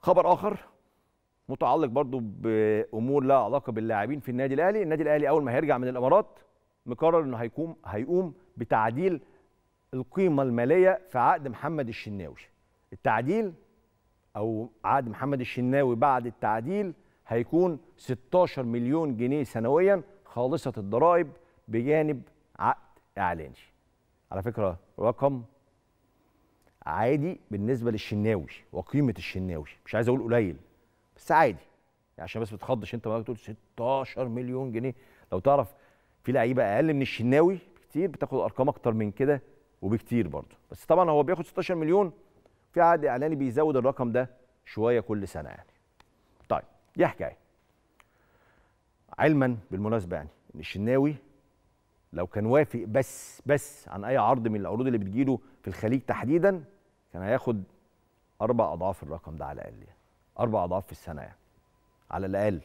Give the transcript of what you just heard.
خبر اخر متعلق برضو بامور لها علاقه باللاعبين في النادي الاهلي النادي الاهلي اول ما هيرجع من الامارات مقرر انه هيقوم هيقوم بتعديل القيمه الماليه في عقد محمد الشناوي التعديل او عقد محمد الشناوي بعد التعديل هيكون 16 مليون جنيه سنويا خالصه الضرائب بجانب عقد اعلاني على فكره رقم عادي بالنسبه للشناوي وقيمه الشناوي مش عايز اقول قليل بس عادي يعني عشان بس بتخضش انت تقول 16 مليون جنيه لو تعرف في لعيبه اقل من الشناوي بكتير بتاخد ارقام اكتر من كده وبكتير برضه بس طبعا هو بياخد 16 مليون في عقد اعلاني بيزود الرقم ده شويه كل سنه يعني طيب دي حكايه علما بالمناسبه يعني ان الشناوي لو كان وافق بس بس عن اي عرض من العروض اللي بتجيله في الخليج تحديدا كان هياخد اربع اضعاف الرقم ده على الاقل يعني اربع اضعاف في السنه يعني على الاقل